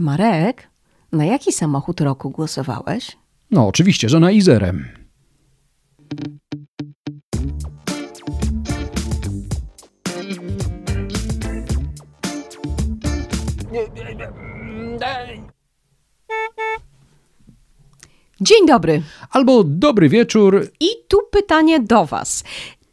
Marek, na jaki samochód roku głosowałeś? No, oczywiście, że na Izerem. Dzień dobry. Albo dobry wieczór. I tu pytanie do Was.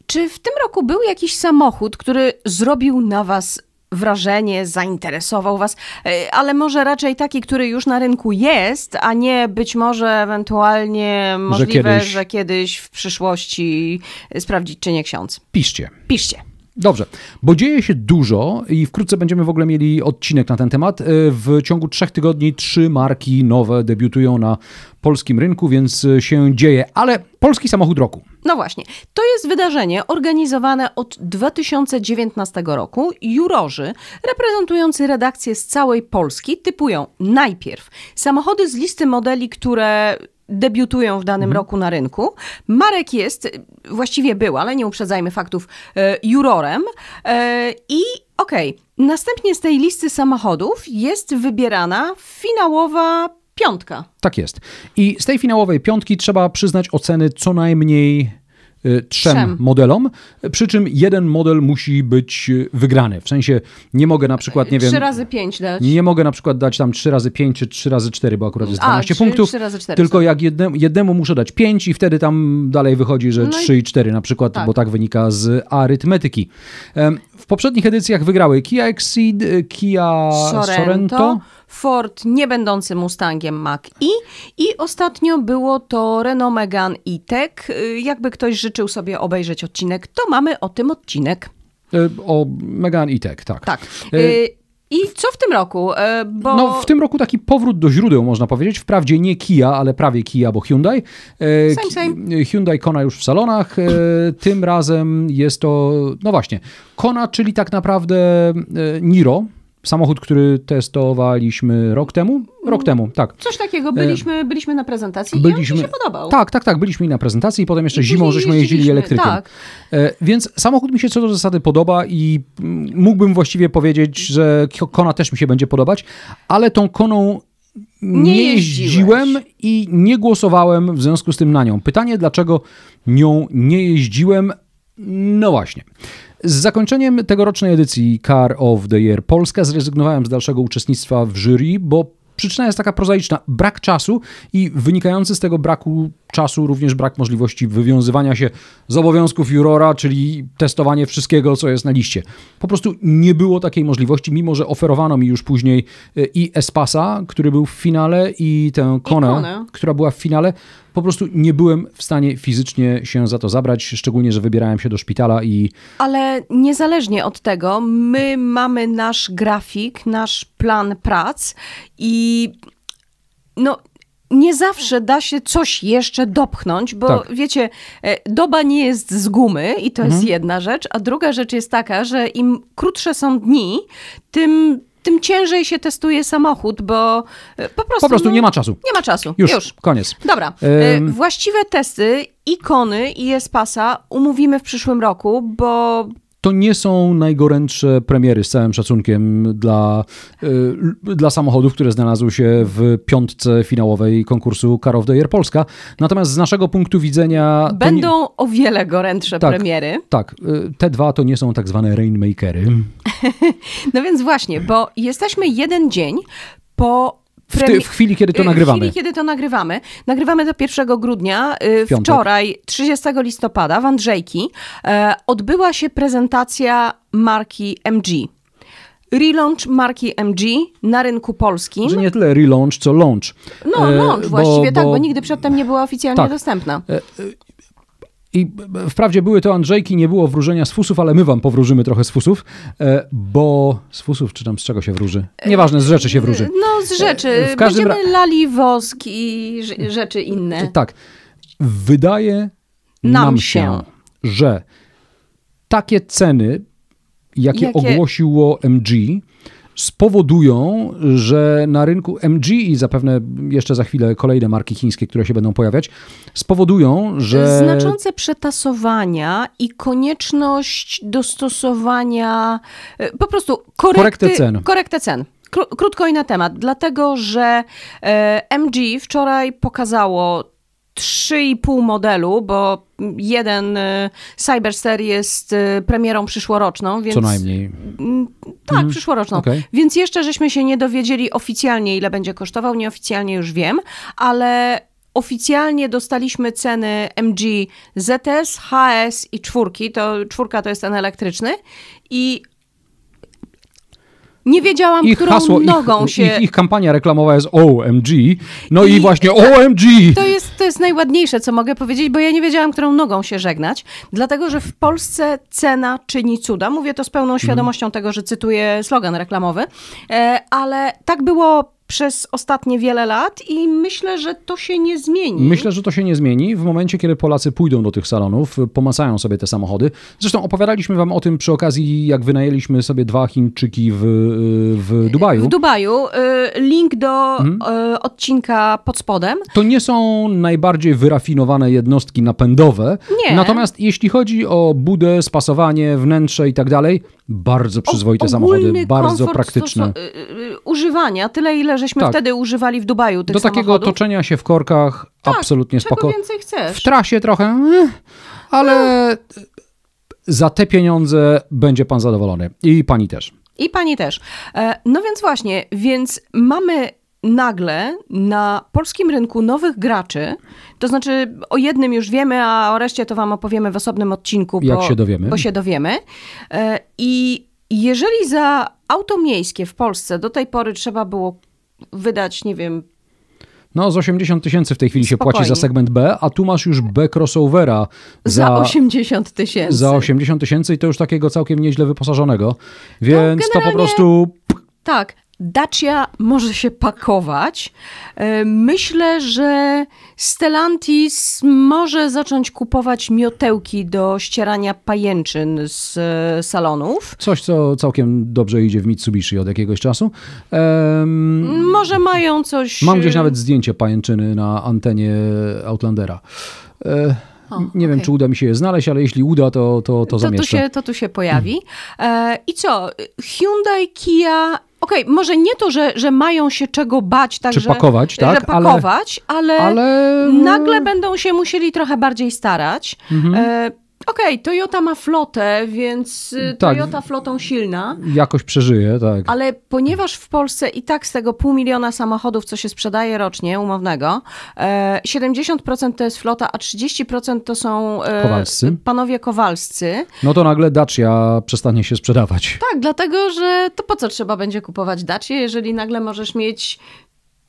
Czy w tym roku był jakiś samochód, który zrobił na Was wrażenie zainteresował Was, e, ale może raczej taki, który już na rynku jest, a nie być może ewentualnie możliwe, że kiedyś, że kiedyś w przyszłości sprawdzić, czy nie ksiądz. Piszcie. Piszcie. Dobrze, bo dzieje się dużo i wkrótce będziemy w ogóle mieli odcinek na ten temat. E, w ciągu trzech tygodni trzy marki nowe debiutują na polskim rynku, więc się dzieje, ale polski samochód roku. No właśnie, to jest wydarzenie organizowane od 2019 roku. Jurorzy reprezentujący redakcje z całej Polski typują najpierw samochody z listy modeli, które debiutują w danym mhm. roku na rynku. Marek jest, właściwie był, ale nie uprzedzajmy faktów, e, jurorem e, i okej, okay, następnie z tej listy samochodów jest wybierana finałowa piątka. Tak jest. I z tej finałowej piątki trzeba przyznać oceny co najmniej Y, trzem, trzem, modelom, przy czym jeden model musi być y, wygrany. W sensie nie mogę na przykład, nie wiem... 3 razy 5 dać. Nie mogę na przykład dać tam 3 razy 5 czy 3 razy 4, bo akurat jest 12 A, punktów. 3 razy 4, tylko jak jednemu, jednemu, muszę dać 5 i wtedy tam dalej wychodzi, że no 3 i 4 na przykład, tak. bo tak wynika z arytmetyki. W poprzednich edycjach wygrały Kia Exceed, y, Kia Sorento, Sorento Ford nie będący Mustangiem Mach-E i ostatnio było to Renault Megane E-Tech. Y, jakby ktoś życzył sobie obejrzeć odcinek, to mamy o tym odcinek. Y, o Megane E-Tech, tak. Tak. Y, y i co w tym roku? Bo... No, w tym roku taki powrót do źródeł, można powiedzieć. Wprawdzie nie Kia, ale prawie Kia, bo Hyundai. Same, same. Hyundai Kona już w salonach. tym razem jest to, no właśnie, Kona, czyli tak naprawdę Niro, samochód, który testowaliśmy rok temu? Rok temu, tak. Coś takiego, byliśmy, e, byliśmy na prezentacji byliśmy, i on mi się podobał. Tak, tak, tak, byliśmy i na prezentacji i potem jeszcze I zimą żeśmy jeździli elektrykiem. Tak. E, więc samochód mi się co do zasady podoba i mm, mógłbym właściwie powiedzieć, że Kona też mi się będzie podobać, ale tą Koną nie, nie jeździłem i nie głosowałem w związku z tym na nią. Pytanie, dlaczego nią nie jeździłem? No właśnie. Z zakończeniem tegorocznej edycji Car of the Year Polska zrezygnowałem z dalszego uczestnictwa w jury, bo przyczyna jest taka prozaiczna: brak czasu i wynikający z tego braku czasu również brak możliwości wywiązywania się z obowiązków jurora, czyli testowanie wszystkiego, co jest na liście. Po prostu nie było takiej możliwości, mimo że oferowano mi już później y, i Espasa, który był w finale, i tę Konę, która była w finale. Po prostu nie byłem w stanie fizycznie się za to zabrać, szczególnie, że wybierałem się do szpitala i. Ale niezależnie od tego, my mamy nasz grafik, nasz plan prac i no, nie zawsze da się coś jeszcze dopchnąć, bo tak. wiecie, e, doba nie jest z gumy i to mhm. jest jedna rzecz, a druga rzecz jest taka, że im krótsze są dni, tym tym ciężej się testuje samochód, bo e, po prostu. Po prostu no, nie ma czasu. Nie ma czasu. Już. Już. Koniec. Dobra. Ym... E, właściwe testy, ikony i Espasa umówimy w przyszłym roku, bo to nie są najgorętsze premiery, z całym szacunkiem, dla, y, dla samochodów, które znalazły się w piątce finałowej konkursu Car of the Year Polska. Natomiast z naszego punktu widzenia... Będą nie... o wiele gorętsze tak, premiery. Tak, y, te dwa to nie są tak zwane rainmakery. no więc właśnie, bo jesteśmy jeden dzień po w, te, w, chwili, kiedy to nagrywamy. W chwili, kiedy to nagrywamy. Nagrywamy to 1 grudnia. Y, wczoraj, 30 listopada, w Andrzejki, e, odbyła się prezentacja marki MG. Relaunch marki MG na rynku polskim. Że nie tyle relaunch, co launch. No, e, launch e, bo, właściwie, tak, bo, tak, bo nigdy przedtem nie była oficjalnie tak. dostępna. E, i wprawdzie były to Andrzejki, nie było wróżenia z fusów, ale my wam powróżymy trochę z fusów, e, bo z fusów czy tam z czego się wróży? Nieważne, z rzeczy się wróży. No, z rzeczy. E, w każdym Będziemy lali wosk i rzeczy inne. Tak. Wydaje nam, nam się, się, że takie ceny, jakie, jakie... ogłosiło MG, spowodują, że na rynku MG i zapewne jeszcze za chwilę kolejne marki chińskie, które się będą pojawiać, spowodują, że. Znaczące przetasowania i konieczność dostosowania, e, po prostu korekty, cen. Korektę cen. Krótko i na temat, dlatego że e, MG wczoraj pokazało 3,5 modelu, bo jeden y, Cyberster jest y, premierą przyszłoroczną, więc... Co najmniej. Mm, tak, mhm. przyszłoroczną. Okay. Więc jeszcze żeśmy się nie dowiedzieli oficjalnie, ile będzie kosztował, nieoficjalnie już wiem, ale oficjalnie dostaliśmy ceny MG ZS, HS i czwórki. To czwórka to jest ten elektryczny i nie wiedziałam, ich którą hasło, nogą ich, się... Ich, ich, kampania reklamowa jest OMG, no i, i właśnie OMG! To jest, to jest najładniejsze, co mogę powiedzieć, bo ja nie wiedziałam, którą nogą się żegnać, dlatego, że w Polsce cena czyni cuda. Mówię to z pełną mhm. świadomością mm. tego, że cytuję slogan reklamowy, e, ale tak było przez ostatnie wiele lat i myślę, że to się nie zmieni. Myślę, że to się nie zmieni w momencie, kiedy Polacy pójdą do tych salonów, pomacają sobie te samochody. Zresztą opowiadaliśmy wam o tym przy okazji, jak wynajęliśmy sobie dwa Chińczyki w, y, w Dubaju. W Dubaju. Y, link do hmm? odcinka pod spodem. To nie są najbardziej wyrafinowane jednostki napędowe. Nie. Natomiast jeśli chodzi o budę, spasowanie, wnętrze i tak dalej, bardzo przyzwoite o, samochody, bardzo praktyczne. Używania, tyle ile żeśmy tak. wtedy używali w Dubaju tych Do takiego samochodów. się w korkach tak, absolutnie spokojnie. więcej chcesz? W trasie trochę, eh, ale no. za te pieniądze będzie pan zadowolony. I pani też. I pani też. E, no więc właśnie, więc mamy nagle na polskim rynku nowych graczy, to znaczy o jednym już wiemy, a o reszcie to wam opowiemy w osobnym odcinku, Jak bo, się dowiemy. bo się dowiemy. E, I jeżeli za auto miejskie w Polsce do tej pory trzeba było wydać, nie wiem. No, z 80 tysięcy w tej chwili Spokojnie. się płaci za segment B, a tu masz już B crossovera. Za, za 80 tysięcy. Za 80 tysięcy i to już takiego całkiem nieźle wyposażonego. No, Więc no, to po prostu. Tak, Dacia może się pakować. E, myślę, że Stellantis może zacząć kupować miotełki do ścierania pajęczyn z e, salonów. Coś, co całkiem dobrze idzie w Mitsubishi od jakiegoś czasu. Um, może mają coś... Mam e, gdzieś nawet zdjęcie pajęczyny na antenie Outlandera. o, nie okay. wiem, czy uda mi się je znaleźć, ale jeśli uda, to, to, to, to zamieszczę. Tu się, to tu się pojawi. I co? Hyundai, Kia Okej, okay, może nie to, że, że mają się czego bać, tak, Czy że, pakować, tak? Że pakować ale, ale, ale, nagle będą się musieli trochę bardziej starać. Mhm. E, okej, okay, Toyota ma flotę, więc y, tak, Toyota flotą silna. Jakoś przeżyje, tak. Ale ponieważ w Polsce i tak z tego pół miliona samochodów, co się sprzedaje rocznie, umownego, 70% e, to jest flota, a 30% to są e, kowalscy. panowie kowalscy. No to nagle Dacia przestanie się sprzedawać. Tak, dlatego, że to po co trzeba będzie kupować Dacie, jeżeli nagle możesz mieć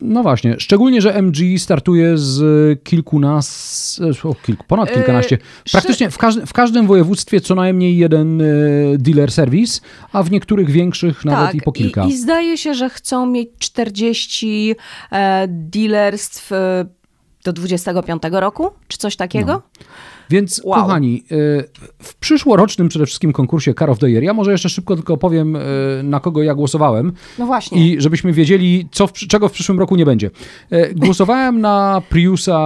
no właśnie, szczególnie, że MG startuje z kilkunastu, kilku, ponad e, kilkanaście, praktycznie w, każdy, w każdym województwie co najmniej jeden e, dealer serwis, a w niektórych większych nawet tak, i po kilka. I, I zdaje się, że chcą mieć 40 e, dealerstw do 25 roku, czy coś takiego. No. Więc wow. kochani, y, w przyszłorocznym przede wszystkim konkursie Car of the Year, ja może jeszcze szybko tylko powiem, y, na kogo ja głosowałem. No właśnie. I żebyśmy wiedzieli, co w, czego w przyszłym roku nie będzie. Y, głosowałem na Priusa,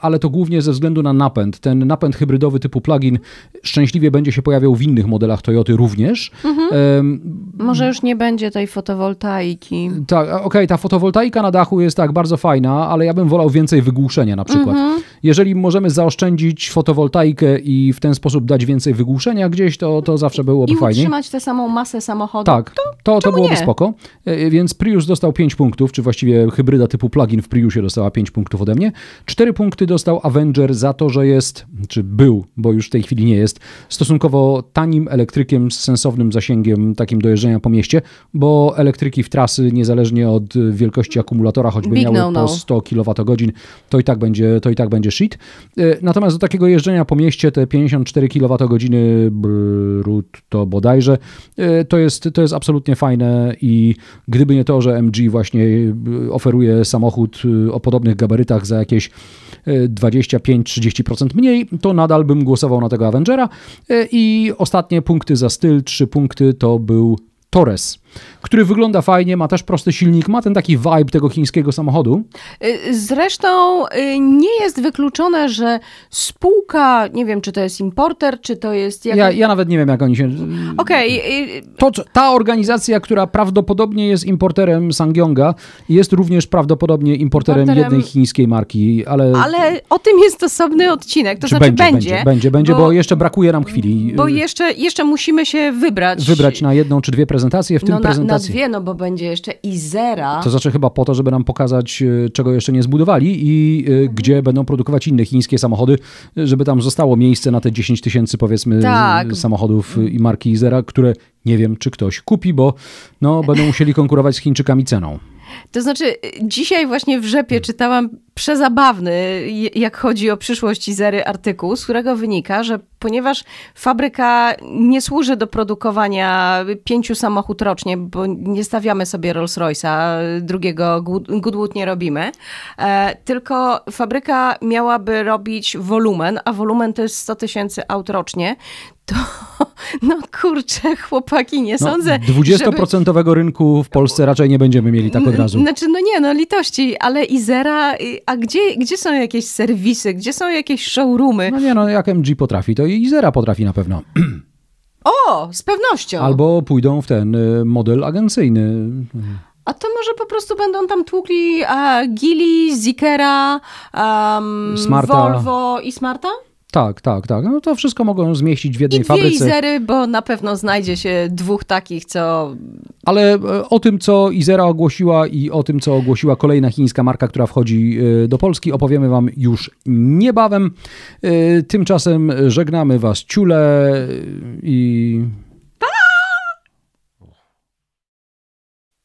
ale to głównie ze względu na napęd. Ten napęd hybrydowy typu plug-in szczęśliwie będzie się pojawiał w innych modelach Toyoty również. Mhm. Um, może już nie będzie tej fotowoltaiki. Tak, okej, okay, ta fotowoltaika na dachu jest tak bardzo fajna, ale ja bym wolał więcej wygłuszenia na przykład. Mhm. Jeżeli możemy zaoszczędzić fotowoltaikę i w ten sposób dać więcej wygłuszenia gdzieś, to, to zawsze byłoby fajnie. I utrzymać tę samą masę samochodu. Tak, to, to, to byłoby nie? spoko. E, e, więc Prius dostał 5 punktów, czy właściwie hybryda typu plug-in w Priusie dostała 5 punktów ode mnie. 4 punkty dostał Avenger za to, że jest, czy był, bo już w tej chwili nie jest, stosunkowo tanim elektrykiem z sensownym zasięgiem takim dojeżdżenia po mieście, bo elektryki w trasy, niezależnie od wielkości akumulatora, choćby Big miały no, no. po 100 kWh, to i tak będzie, to i tak będzie shit. E, natomiast do takiego jeżdżenia po mieście te 54 kWh brutto bodajże, e, to jest, to jest absolutnie fajne i gdyby nie to, że MG właśnie e, oferuje samochód e, o podobnych gabarytach za jakieś 25-30% mniej, to nadal bym głosował na tego Avengera. I ostatnie punkty za styl, trzy punkty to był Torres który wygląda fajnie, ma też prosty silnik, ma ten taki vibe tego chińskiego samochodu. Y, zresztą y, nie jest wykluczone, że spółka, nie wiem, czy to jest importer, czy to jest... Jak... Ja, ja nawet nie wiem, jak oni się... Okej. Okay. Y, ta organizacja, która prawdopodobnie jest importerem Sangyonga, jest również prawdopodobnie importerem, importerem... jednej chińskiej marki, ale... Ale o tym jest osobny odcinek, to czy znaczy będzie. Będzie, będzie, będzie, będzie bo... bo, jeszcze brakuje nam chwili. Bo jeszcze, jeszcze musimy się wybrać. Wybrać na jedną czy dwie prezentacje w tym no no, prezentacji. Na, na dwie, no bo będzie jeszcze i zera. To znaczy chyba po to, żeby nam pokazać, e, czego jeszcze nie zbudowali i e, mhm. gdzie będą produkować inne chińskie samochody, żeby tam zostało miejsce na te 10 tysięcy powiedzmy tak. samochodów e, i marki Izera, które nie wiem, czy ktoś kupi, bo no, będą musieli konkurować z Chińczykami ceną. To znaczy, y, dzisiaj właśnie w Rzepie czytałam przezabawny, jak chodzi o przyszłość Izery, artykuł, z którego wynika, że ponieważ fabryka nie służy do produkowania pięciu samochód rocznie, bo nie stawiamy sobie Rolls Royce'a, drugiego Goodwood nie robimy, e, tylko fabryka miałaby robić wolumen, a wolumen to jest 100 tysięcy aut rocznie, to no kurczę, chłopaki, nie no, sądzę. 20% żeby... rynku w Polsce raczej nie będziemy mieli tak od razu. Znaczy, no nie, no litości, ale Izera, a gdzie, gdzie są jakieś serwisy, gdzie są jakieś showroomy? No nie, no jak MG potrafi, to i Izera potrafi na pewno. O, z pewnością. Albo pójdą w ten y, model agencyjny. A to może po prostu będą tam tłukli Gili, Zikera, um, Volvo i Smarta? Tak, tak, tak. No to wszystko mogą zmieścić w jednej I dwie fabryce. Izery, bo na pewno znajdzie się dwóch takich, co. Ale e, o tym, co Izera ogłosiła i o tym, co ogłosiła kolejna chińska marka, która wchodzi e, do Polski, opowiemy Wam już niebawem. E, tymczasem żegnamy Was ciule i.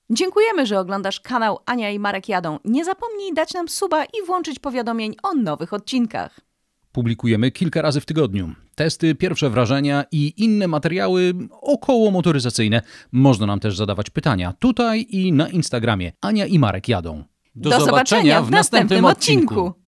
Dziękujemy, że oglądasz kanał Ania i Marek Jadą. Nie zapomnij dać nam suba i włączyć powiadomień o nowych odcinkach. Publikujemy kilka razy w tygodniu. Testy, pierwsze wrażenia i inne materiały około motoryzacyjne. Można nam też zadawać pytania tutaj i na Instagramie. Ania i Marek jadą. Do, Do zobaczenia, zobaczenia, w następnym, następnym odcinku. odcinku.